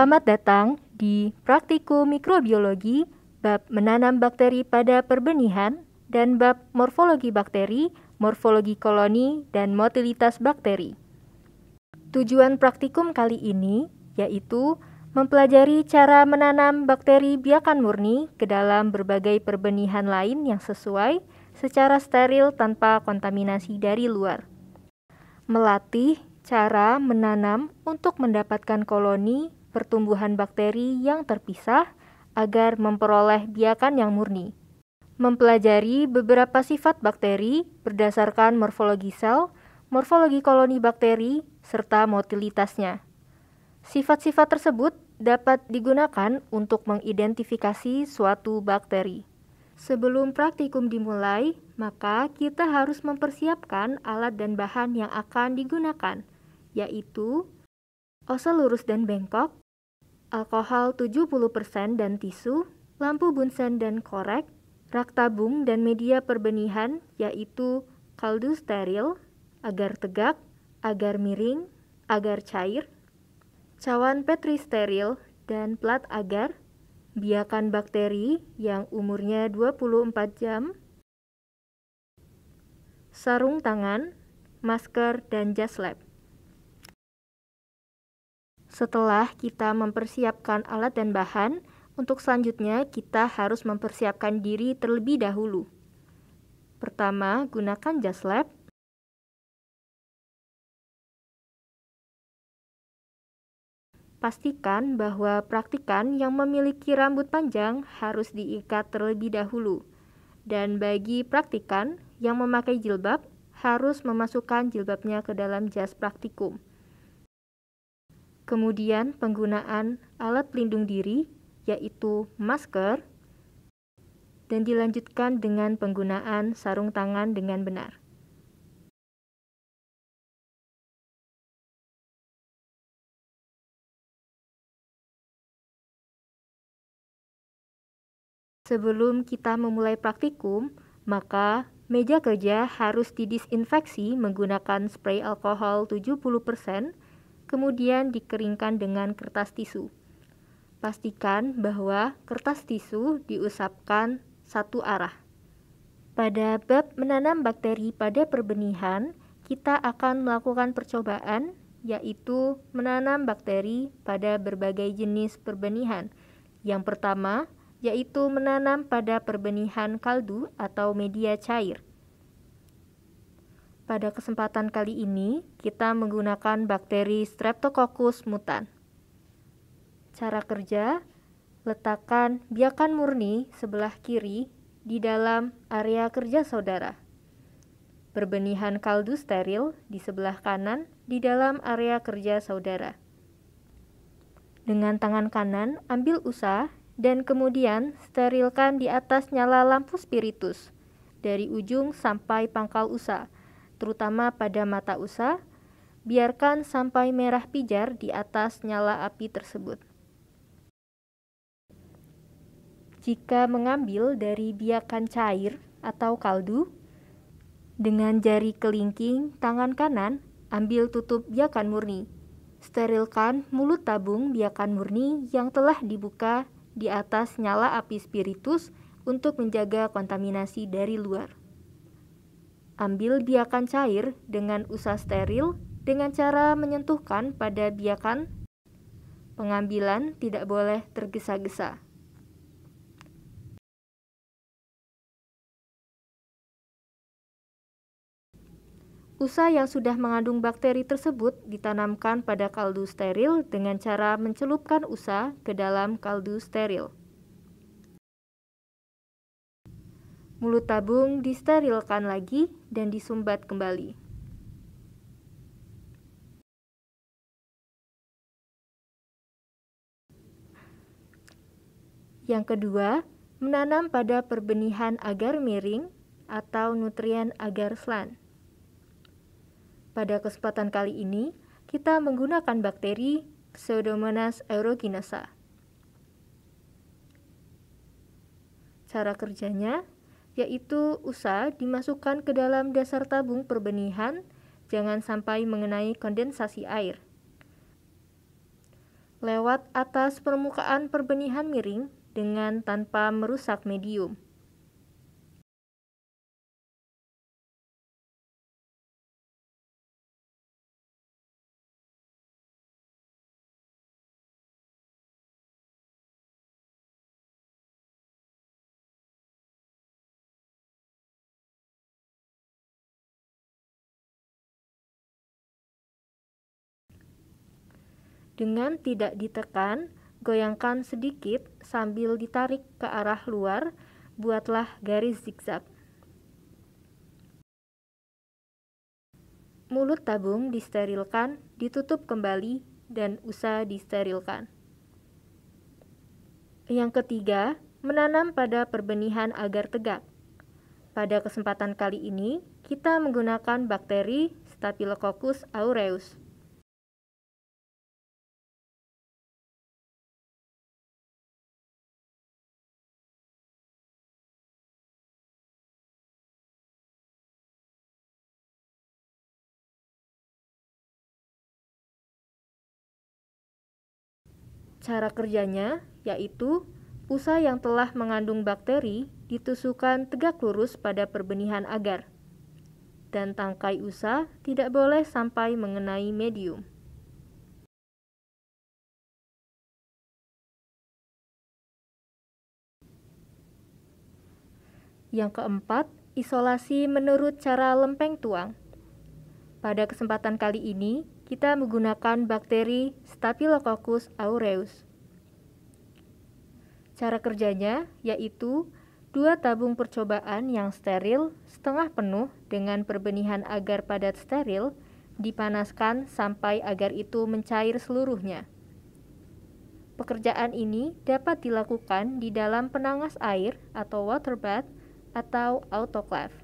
Selamat datang di Praktikum Mikrobiologi bab menanam bakteri pada perbenihan dan bab morfologi bakteri, morfologi koloni, dan motilitas bakteri. Tujuan praktikum kali ini yaitu mempelajari cara menanam bakteri biakan murni ke dalam berbagai perbenihan lain yang sesuai secara steril tanpa kontaminasi dari luar. Melatih cara menanam untuk mendapatkan koloni pertumbuhan bakteri yang terpisah agar memperoleh biakan yang murni. Mempelajari beberapa sifat bakteri berdasarkan morfologi sel, morfologi koloni bakteri, serta motilitasnya. Sifat-sifat tersebut dapat digunakan untuk mengidentifikasi suatu bakteri. Sebelum praktikum dimulai, maka kita harus mempersiapkan alat dan bahan yang akan digunakan, yaitu oselurus dan bengkok, alkohol 70% dan tisu, lampu bunsen dan korek, rak tabung dan media perbenihan yaitu kaldu steril, agar tegak, agar miring, agar cair, cawan petri steril dan plat agar, biakan bakteri yang umurnya 24 jam, sarung tangan, masker, dan jas lab. Setelah kita mempersiapkan alat dan bahan, untuk selanjutnya kita harus mempersiapkan diri terlebih dahulu. Pertama, gunakan jas lab. Pastikan bahwa praktikan yang memiliki rambut panjang harus diikat terlebih dahulu. Dan bagi praktikan yang memakai jilbab, harus memasukkan jilbabnya ke dalam jas praktikum. Kemudian penggunaan alat pelindung diri yaitu masker dan dilanjutkan dengan penggunaan sarung tangan dengan benar. Sebelum kita memulai praktikum, maka meja kerja harus didisinfeksi menggunakan spray alkohol 70% kemudian dikeringkan dengan kertas tisu. Pastikan bahwa kertas tisu diusapkan satu arah. Pada bab menanam bakteri pada perbenihan, kita akan melakukan percobaan yaitu menanam bakteri pada berbagai jenis perbenihan. Yang pertama, yaitu menanam pada perbenihan kaldu atau media cair. Pada kesempatan kali ini, kita menggunakan bakteri Streptococcus mutan. Cara kerja, letakkan biakan murni sebelah kiri di dalam area kerja saudara. berbenihan kaldu steril di sebelah kanan di dalam area kerja saudara. Dengan tangan kanan, ambil usa dan kemudian sterilkan di atas nyala lampu spiritus dari ujung sampai pangkal usaha terutama pada mata usa, biarkan sampai merah pijar di atas nyala api tersebut. Jika mengambil dari biakan cair atau kaldu, dengan jari kelingking tangan kanan, ambil tutup biakan murni. Sterilkan mulut tabung biakan murni yang telah dibuka di atas nyala api spiritus untuk menjaga kontaminasi dari luar. Ambil biakan cair dengan usaha steril dengan cara menyentuhkan pada biakan. Pengambilan tidak boleh tergesa-gesa. Usa yang sudah mengandung bakteri tersebut ditanamkan pada kaldu steril dengan cara mencelupkan usa ke dalam kaldu steril. Mulut tabung disterilkan lagi dan disumbat kembali. Yang kedua, menanam pada perbenihan agar miring atau nutrien agar slan. Pada kesempatan kali ini, kita menggunakan bakteri Pseudomonas aeruginosa. Cara kerjanya, yaitu usaha dimasukkan ke dalam dasar tabung perbenihan, jangan sampai mengenai kondensasi air. Lewat atas permukaan perbenihan miring dengan tanpa merusak medium. Dengan tidak ditekan, goyangkan sedikit sambil ditarik ke arah luar, buatlah garis zigzag. Mulut tabung disterilkan, ditutup kembali, dan usaha disterilkan. Yang ketiga, menanam pada perbenihan agar tegak. Pada kesempatan kali ini, kita menggunakan bakteri Staphylococcus aureus. Cara kerjanya yaitu Pusa yang telah mengandung bakteri ditusukkan tegak lurus pada perbenihan agar dan tangkai usa tidak boleh sampai mengenai medium. Yang keempat, isolasi menurut cara lempeng tuang. Pada kesempatan kali ini, kita menggunakan bakteri Staphylococcus aureus. Cara kerjanya yaitu dua tabung percobaan yang steril setengah penuh dengan perbenihan agar padat steril dipanaskan sampai agar itu mencair seluruhnya. Pekerjaan ini dapat dilakukan di dalam penangas air atau water bath atau autoclave.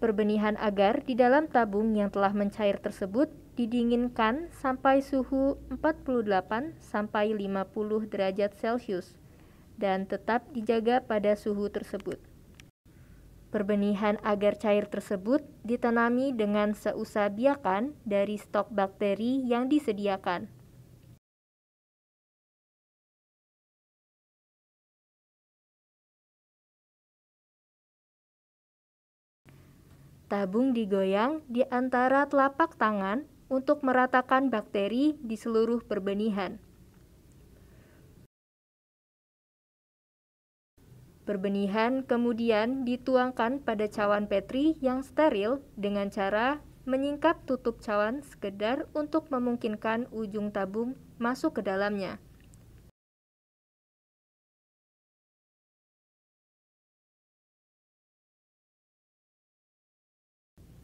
Perbenihan agar di dalam tabung yang telah mencair tersebut didinginkan sampai suhu 48 sampai 50 derajat Celcius dan tetap dijaga pada suhu tersebut. Perbenihan agar cair tersebut ditanami dengan seusaha dari stok bakteri yang disediakan. Tabung digoyang di antara telapak tangan untuk meratakan bakteri di seluruh perbenihan. Perbenihan kemudian dituangkan pada cawan petri yang steril dengan cara menyingkap tutup cawan sekedar untuk memungkinkan ujung tabung masuk ke dalamnya.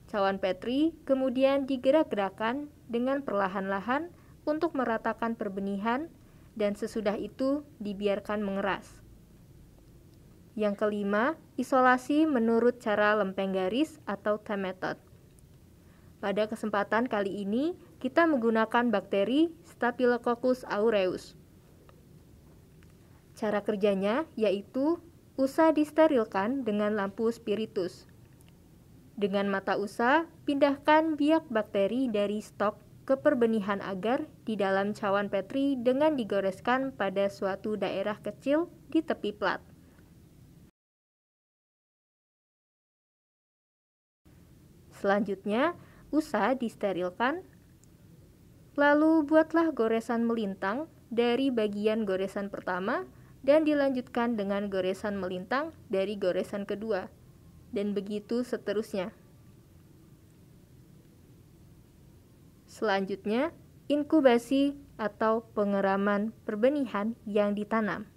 Cawan Petri kemudian digerak-gerakan dengan perlahan-lahan untuk meratakan perbenihan dan sesudah itu dibiarkan mengeras. Yang kelima, isolasi menurut cara lempeng garis atau time method. Pada kesempatan kali ini, kita menggunakan bakteri Staphylococcus aureus. Cara kerjanya yaitu usah disterilkan dengan lampu spiritus. Dengan mata usaha, pindahkan biak bakteri dari stok ke perbenihan agar di dalam cawan petri dengan digoreskan pada suatu daerah kecil di tepi plat. Selanjutnya, usaha disterilkan. Lalu buatlah goresan melintang dari bagian goresan pertama dan dilanjutkan dengan goresan melintang dari goresan kedua dan begitu seterusnya. Selanjutnya, inkubasi atau pengeraman perbenihan yang ditanam.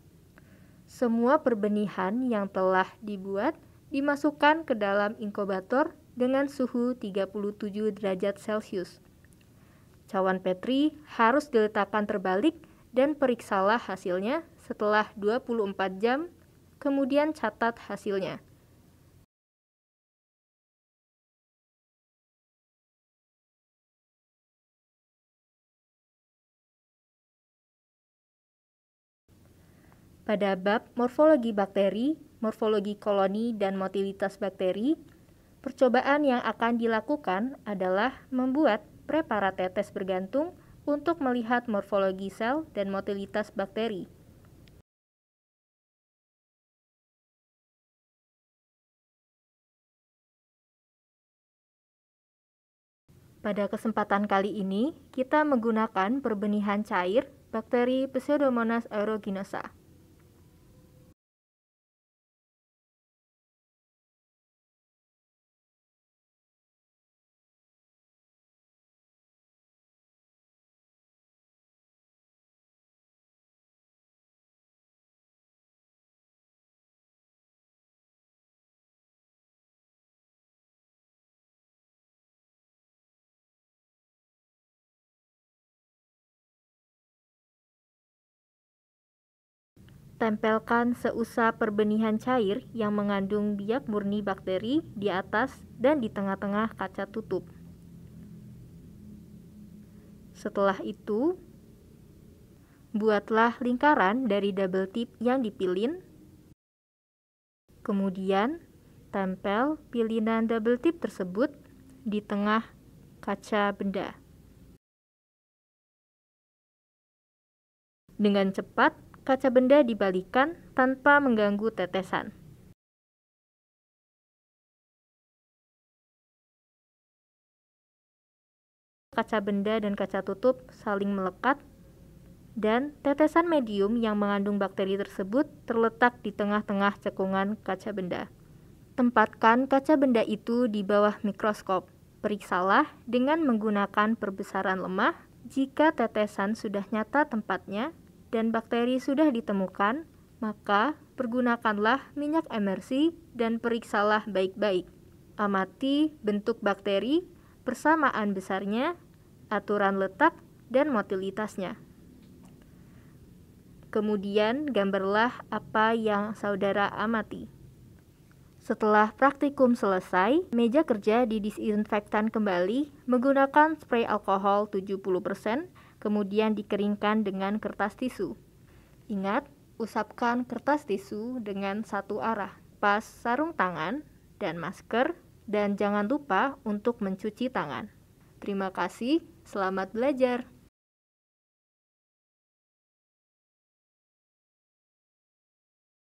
Semua perbenihan yang telah dibuat dimasukkan ke dalam inkubator dengan suhu 37 derajat Celcius. Cawan Petri harus diletakkan terbalik dan periksalah hasilnya setelah 24 jam, kemudian catat hasilnya. pada bab morfologi bakteri, morfologi koloni, dan motilitas bakteri, percobaan yang akan dilakukan adalah membuat preparat tetes bergantung untuk melihat morfologi sel dan motilitas bakteri. Pada kesempatan kali ini, kita menggunakan perbenihan cair bakteri Pseudomonas aeruginosa. Tempelkan seusap perbenihan cair yang mengandung biak murni bakteri di atas dan di tengah-tengah kaca tutup. Setelah itu, buatlah lingkaran dari double tip yang dipilin. Kemudian, tempel pilinan double tip tersebut di tengah kaca benda. Dengan cepat, kaca benda dibalikan tanpa mengganggu tetesan. Kaca benda dan kaca tutup saling melekat, dan tetesan medium yang mengandung bakteri tersebut terletak di tengah-tengah cekungan kaca benda. Tempatkan kaca benda itu di bawah mikroskop. Periksalah dengan menggunakan perbesaran lemah jika tetesan sudah nyata tempatnya dan bakteri sudah ditemukan, maka pergunakanlah minyak emersi dan periksalah baik-baik. Amati bentuk bakteri, persamaan besarnya, aturan letak, dan motilitasnya. Kemudian gambarlah apa yang saudara amati. Setelah praktikum selesai, meja kerja didisinfektan kembali menggunakan spray alkohol 70% kemudian dikeringkan dengan kertas tisu. Ingat, usapkan kertas tisu dengan satu arah. Pas sarung tangan dan masker dan jangan lupa untuk mencuci tangan. Terima kasih, selamat belajar.